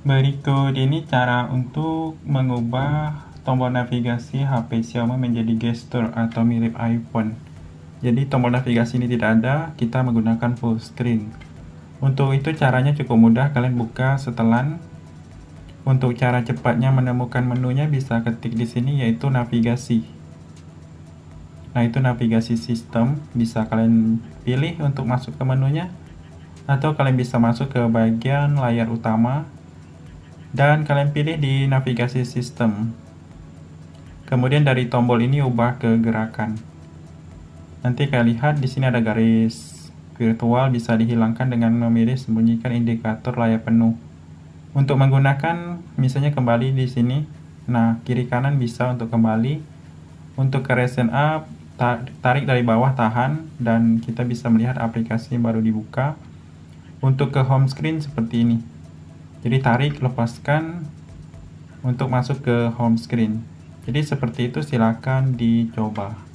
Berikut ini cara untuk mengubah tombol navigasi HP Xiaomi menjadi gesture atau mirip iPhone. Jadi tombol navigasi ini tidak ada, kita menggunakan full screen. Untuk itu caranya cukup mudah, kalian buka setelan. Untuk cara cepatnya menemukan menunya bisa ketik di sini yaitu navigasi. Nah, itu navigasi sistem, bisa kalian pilih untuk masuk ke menunya atau kalian bisa masuk ke bagian layar utama dan kalian pilih di navigasi sistem. Kemudian dari tombol ini ubah ke gerakan. Nanti kalian lihat di sini ada garis virtual bisa dihilangkan dengan memilih sembunyikan indikator layar penuh. Untuk menggunakan misalnya kembali di sini. Nah, kiri kanan bisa untuk kembali. Untuk ke recent up tarik dari bawah tahan dan kita bisa melihat aplikasi yang baru dibuka. Untuk ke home screen seperti ini. Jadi tarik, lepaskan untuk masuk ke home screen. Jadi seperti itu silakan dicoba.